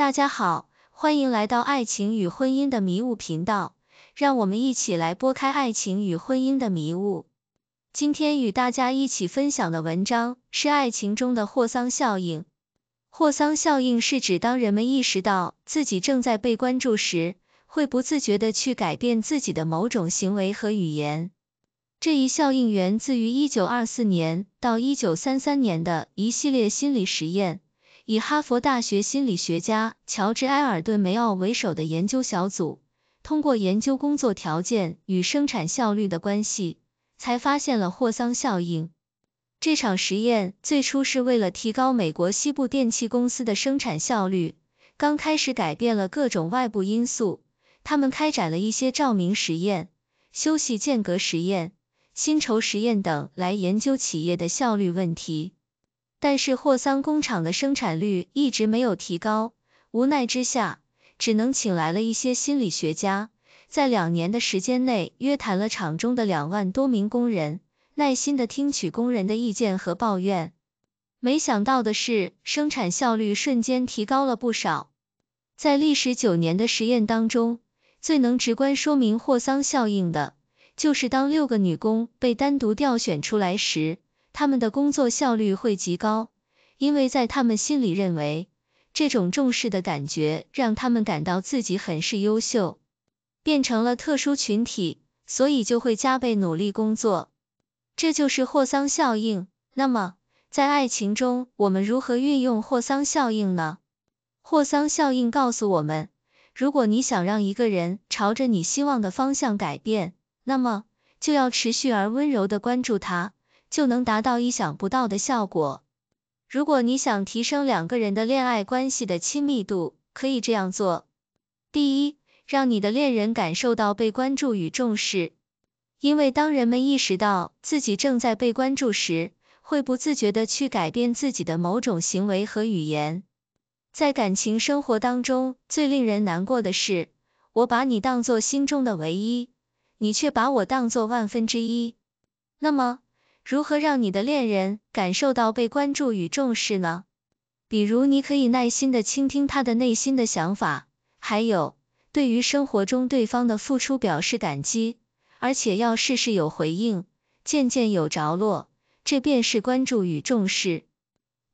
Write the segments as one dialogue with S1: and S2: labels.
S1: 大家好，欢迎来到爱情与婚姻的迷雾频道，让我们一起来拨开爱情与婚姻的迷雾。今天与大家一起分享的文章是爱情中的霍桑效应。霍桑效应是指当人们意识到自己正在被关注时，会不自觉地去改变自己的某种行为和语言。这一效应源自于1924年到1933年的一系列心理实验。以哈佛大学心理学家乔治·埃尔顿·梅奥为首的研究小组，通过研究工作条件与生产效率的关系，才发现了霍桑效应。这场实验最初是为了提高美国西部电器公司的生产效率，刚开始改变了各种外部因素，他们开展了一些照明实验、休息间隔实验、薪酬实验等，来研究企业的效率问题。但是霍桑工厂的生产率一直没有提高，无奈之下，只能请来了一些心理学家，在两年的时间内约谈了厂中的两万多名工人，耐心的听取工人的意见和抱怨。没想到的是，生产效率瞬间提高了不少。在历时九年的实验当中，最能直观说明霍桑效应的，就是当六个女工被单独调选出来时。他们的工作效率会极高，因为在他们心里认为这种重视的感觉让他们感到自己很是优秀，变成了特殊群体，所以就会加倍努力工作。这就是霍桑效应。那么，在爱情中，我们如何运用霍桑效应呢？霍桑效应告诉我们，如果你想让一个人朝着你希望的方向改变，那么就要持续而温柔的关注他。就能达到意想不到的效果。如果你想提升两个人的恋爱关系的亲密度，可以这样做：第一，让你的恋人感受到被关注与重视，因为当人们意识到自己正在被关注时，会不自觉的去改变自己的某种行为和语言。在感情生活当中，最令人难过的是，我把你当做心中的唯一，你却把我当做万分之一。那么。如何让你的恋人感受到被关注与重视呢？比如，你可以耐心的倾听他的内心的想法，还有对于生活中对方的付出表示感激，而且要事事有回应，件件有着落，这便是关注与重视。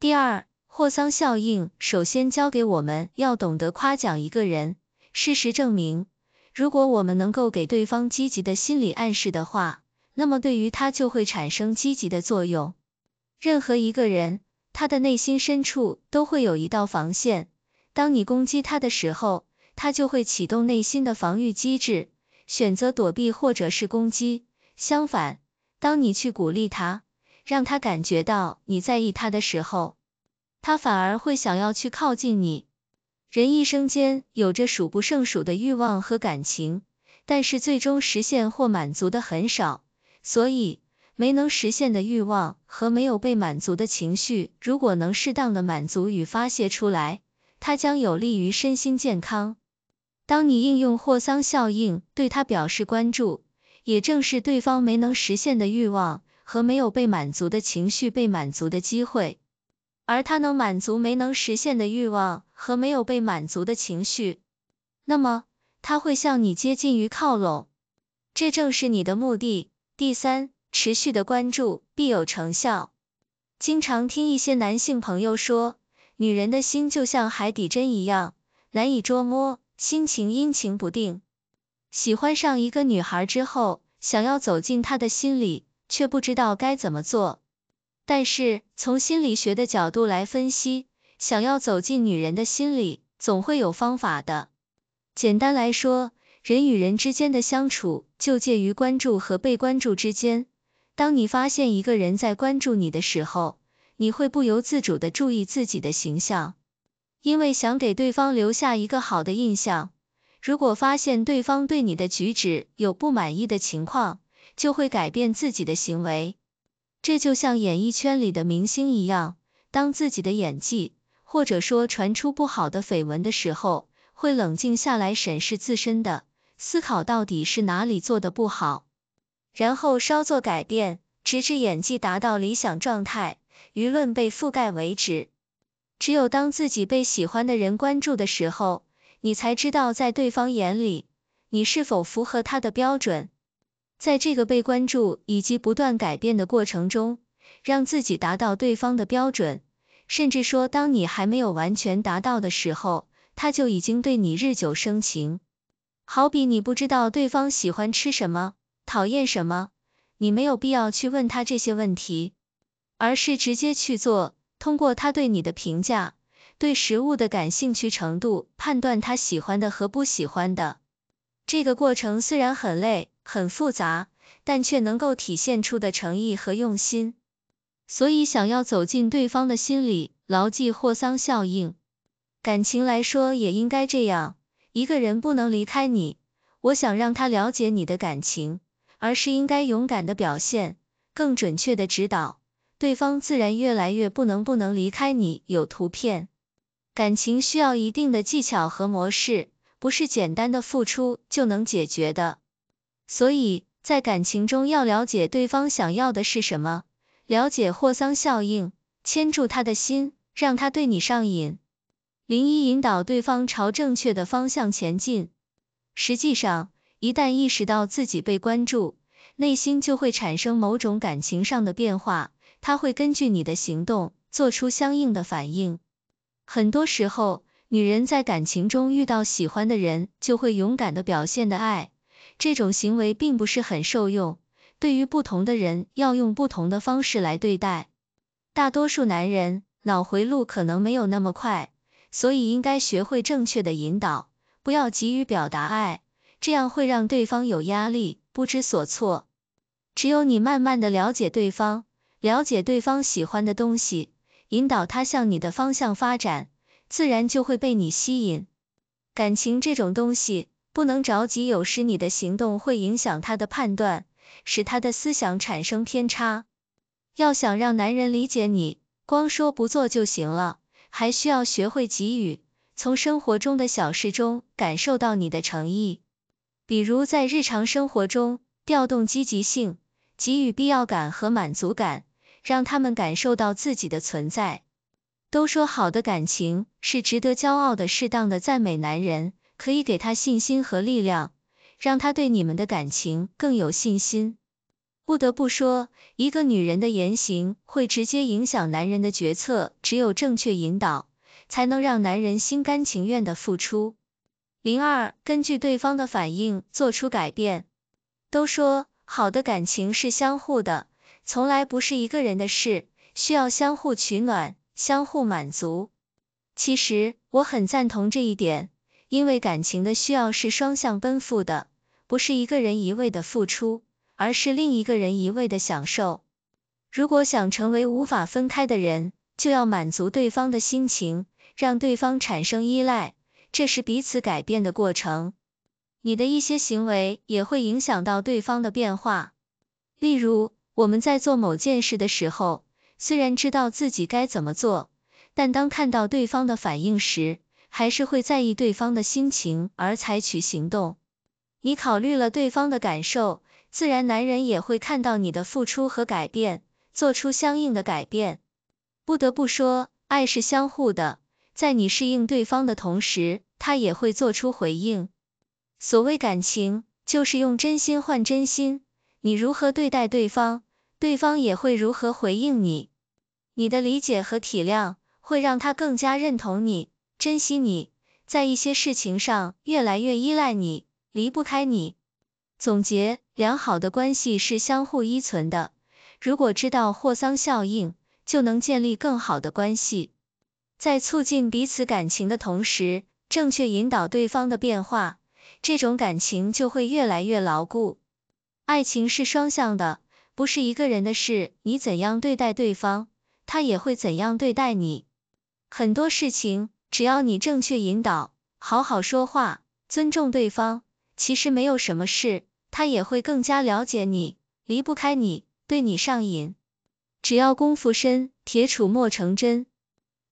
S1: 第二，霍桑效应，首先教给我们要懂得夸奖一个人。事实证明，如果我们能够给对方积极的心理暗示的话，那么对于他就会产生积极的作用。任何一个人，他的内心深处都会有一道防线。当你攻击他的时候，他就会启动内心的防御机制，选择躲避或者是攻击。相反，当你去鼓励他，让他感觉到你在意他的时候，他反而会想要去靠近你。人一生间有着数不胜数的欲望和感情，但是最终实现或满足的很少。所以，没能实现的欲望和没有被满足的情绪，如果能适当的满足与发泄出来，它将有利于身心健康。当你应用霍桑效应对他表示关注，也正是对方没能实现的欲望和没有被满足的情绪被满足的机会，而他能满足没能实现的欲望和没有被满足的情绪，那么他会向你接近于靠拢，这正是你的目的。第三，持续的关注必有成效。经常听一些男性朋友说，女人的心就像海底针一样，难以捉摸，心情阴晴不定。喜欢上一个女孩之后，想要走进她的心里，却不知道该怎么做。但是从心理学的角度来分析，想要走进女人的心里，总会有方法的。简单来说，人与人之间的相处就介于关注和被关注之间。当你发现一个人在关注你的时候，你会不由自主地注意自己的形象，因为想给对方留下一个好的印象。如果发现对方对你的举止有不满意的情况，就会改变自己的行为。这就像演艺圈里的明星一样，当自己的演技或者说传出不好的绯闻的时候，会冷静下来审视自身的。思考到底是哪里做的不好，然后稍作改变，直至演技达到理想状态，舆论被覆盖为止。只有当自己被喜欢的人关注的时候，你才知道在对方眼里你是否符合他的标准。在这个被关注以及不断改变的过程中，让自己达到对方的标准，甚至说，当你还没有完全达到的时候，他就已经对你日久生情。好比你不知道对方喜欢吃什么，讨厌什么，你没有必要去问他这些问题，而是直接去做，通过他对你的评价，对食物的感兴趣程度，判断他喜欢的和不喜欢的。这个过程虽然很累、很复杂，但却能够体现出的诚意和用心。所以，想要走进对方的心里，牢记霍桑效应，感情来说也应该这样。一个人不能离开你，我想让他了解你的感情，而是应该勇敢的表现，更准确的指导对方，自然越来越不能不能离开你。有图片，感情需要一定的技巧和模式，不是简单的付出就能解决的。所以在感情中要了解对方想要的是什么，了解霍桑效应，牵住他的心，让他对你上瘾。零一引导对方朝正确的方向前进。实际上，一旦意识到自己被关注，内心就会产生某种感情上的变化，他会根据你的行动做出相应的反应。很多时候，女人在感情中遇到喜欢的人，就会勇敢的表现的爱。这种行为并不是很受用，对于不同的人要用不同的方式来对待。大多数男人脑回路可能没有那么快。所以应该学会正确的引导，不要急于表达爱，这样会让对方有压力，不知所措。只有你慢慢的了解对方，了解对方喜欢的东西，引导他向你的方向发展，自然就会被你吸引。感情这种东西不能着急，有时你的行动会影响他的判断，使他的思想产生偏差。要想让男人理解你，光说不做就行了。还需要学会给予，从生活中的小事中感受到你的诚意，比如在日常生活中调动积极性，给予必要感和满足感，让他们感受到自己的存在。都说好的感情是值得骄傲的，适当的赞美男人可以给他信心和力量，让他对你们的感情更有信心。不得不说，一个女人的言行会直接影响男人的决策。只有正确引导，才能让男人心甘情愿的付出。零二，根据对方的反应做出改变。都说好的感情是相互的，从来不是一个人的事，需要相互取暖，相互满足。其实我很赞同这一点，因为感情的需要是双向奔赴的，不是一个人一味的付出。而是另一个人一味的享受。如果想成为无法分开的人，就要满足对方的心情，让对方产生依赖，这是彼此改变的过程。你的一些行为也会影响到对方的变化。例如，我们在做某件事的时候，虽然知道自己该怎么做，但当看到对方的反应时，还是会在意对方的心情而采取行动。你考虑了对方的感受。自然，男人也会看到你的付出和改变，做出相应的改变。不得不说，爱是相互的，在你适应对方的同时，他也会做出回应。所谓感情，就是用真心换真心。你如何对待对方，对方也会如何回应你。你的理解和体谅，会让他更加认同你，珍惜你，在一些事情上越来越依赖你，离不开你。总结。良好的关系是相互依存的，如果知道霍桑效应，就能建立更好的关系，在促进彼此感情的同时，正确引导对方的变化，这种感情就会越来越牢固。爱情是双向的，不是一个人的事，你怎样对待对方，他也会怎样对待你。很多事情只要你正确引导，好好说话，尊重对方，其实没有什么事。他也会更加了解你，离不开你，对你上瘾。只要功夫深，铁杵磨成针。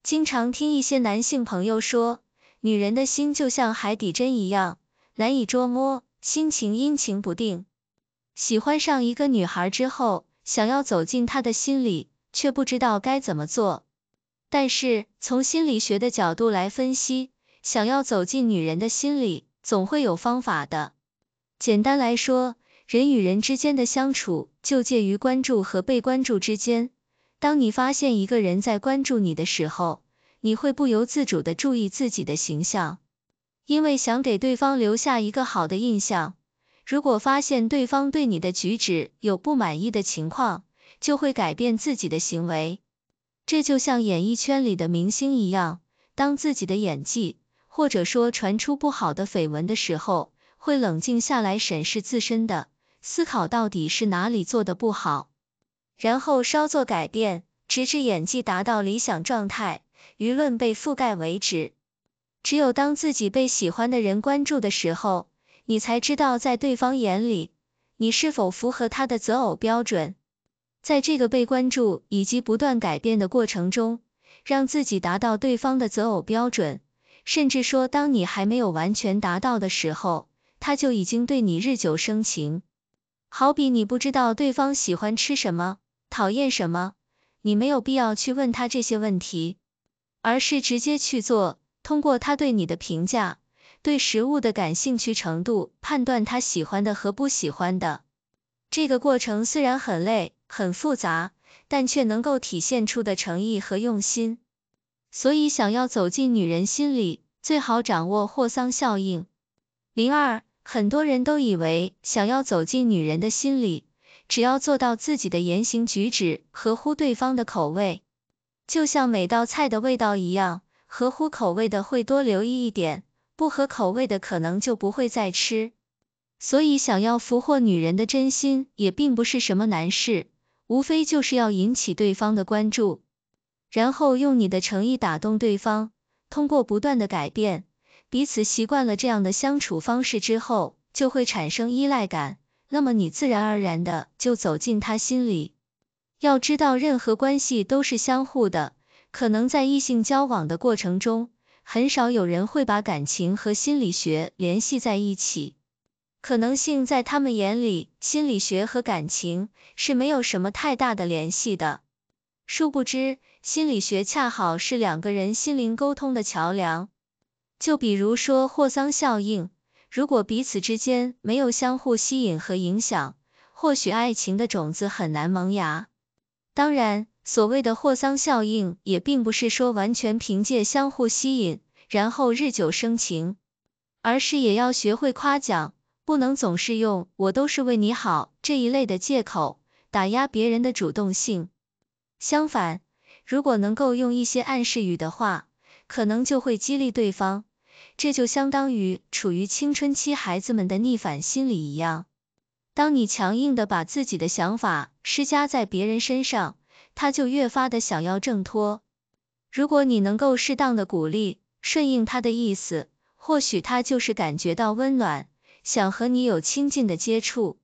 S1: 经常听一些男性朋友说，女人的心就像海底针一样，难以捉摸，心情阴晴不定。喜欢上一个女孩之后，想要走进她的心里，却不知道该怎么做。但是从心理学的角度来分析，想要走进女人的心里，总会有方法的。简单来说，人与人之间的相处就介于关注和被关注之间。当你发现一个人在关注你的时候，你会不由自主的注意自己的形象，因为想给对方留下一个好的印象。如果发现对方对你的举止有不满意的情况，就会改变自己的行为。这就像演艺圈里的明星一样，当自己的演技或者说传出不好的绯闻的时候。会冷静下来审视自身的思考，到底是哪里做的不好，然后稍作改变，直至演技达到理想状态，舆论被覆盖为止。只有当自己被喜欢的人关注的时候，你才知道在对方眼里你是否符合他的择偶标准。在这个被关注以及不断改变的过程中，让自己达到对方的择偶标准，甚至说，当你还没有完全达到的时候。他就已经对你日久生情，好比你不知道对方喜欢吃什么，讨厌什么，你没有必要去问他这些问题，而是直接去做，通过他对你的评价，对食物的感兴趣程度，判断他喜欢的和不喜欢的。这个过程虽然很累，很复杂，但却能够体现出的诚意和用心。所以想要走进女人心里，最好掌握霍桑效应。零二。很多人都以为，想要走进女人的心里，只要做到自己的言行举止合乎对方的口味，就像每道菜的味道一样，合乎口味的会多留意一点，不合口味的可能就不会再吃。所以，想要俘获女人的真心，也并不是什么难事，无非就是要引起对方的关注，然后用你的诚意打动对方，通过不断的改变。彼此习惯了这样的相处方式之后，就会产生依赖感，那么你自然而然的就走进他心里。要知道，任何关系都是相互的。可能在异性交往的过程中，很少有人会把感情和心理学联系在一起，可能性在他们眼里，心理学和感情是没有什么太大的联系的。殊不知，心理学恰好是两个人心灵沟通的桥梁。就比如说霍桑效应，如果彼此之间没有相互吸引和影响，或许爱情的种子很难萌芽。当然，所谓的霍桑效应也并不是说完全凭借相互吸引，然后日久生情，而是也要学会夸奖，不能总是用“我都是为你好”这一类的借口打压别人的主动性。相反，如果能够用一些暗示语的话，可能就会激励对方，这就相当于处于青春期孩子们的逆反心理一样。当你强硬的把自己的想法施加在别人身上，他就越发的想要挣脱。如果你能够适当的鼓励，顺应他的意思，或许他就是感觉到温暖，想和你有亲近的接触。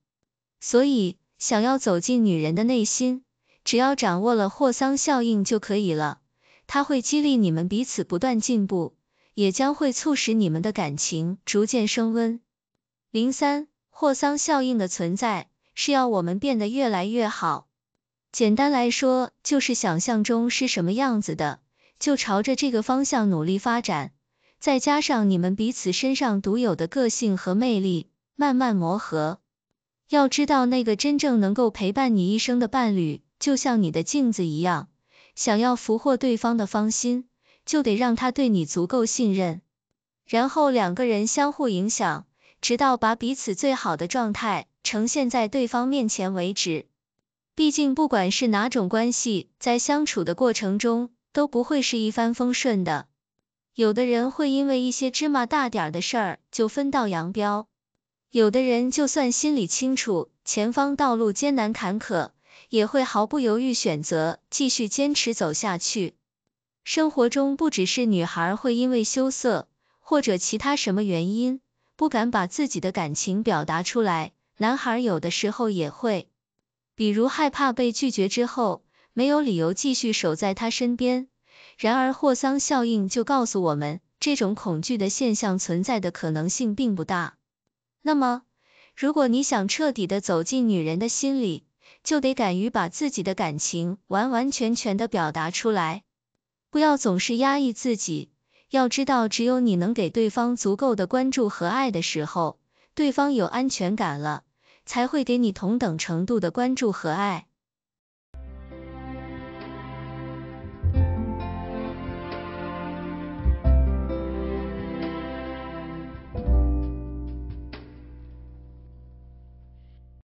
S1: 所以，想要走进女人的内心，只要掌握了霍桑效应就可以了。它会激励你们彼此不断进步，也将会促使你们的感情逐渐升温。零三霍桑效应的存在是要我们变得越来越好。简单来说，就是想象中是什么样子的，就朝着这个方向努力发展。再加上你们彼此身上独有的个性和魅力，慢慢磨合。要知道，那个真正能够陪伴你一生的伴侣，就像你的镜子一样。想要俘获对方的芳心，就得让他对你足够信任，然后两个人相互影响，直到把彼此最好的状态呈现在对方面前为止。毕竟，不管是哪种关系，在相处的过程中都不会是一帆风顺的。有的人会因为一些芝麻大点的事儿就分道扬镳，有的人就算心里清楚前方道路艰难坎坷。也会毫不犹豫选择继续坚持走下去。生活中不只是女孩会因为羞涩或者其他什么原因不敢把自己的感情表达出来，男孩有的时候也会，比如害怕被拒绝之后没有理由继续守在她身边。然而霍桑效应就告诉我们，这种恐惧的现象存在的可能性并不大。那么，如果你想彻底的走进女人的心里，就得敢于把自己的感情完完全全的表达出来，不要总是压抑自己。要知道，只有你能给对方足够的关注和爱的时候，对方有安全感了，才会给你同等程度的关注和爱。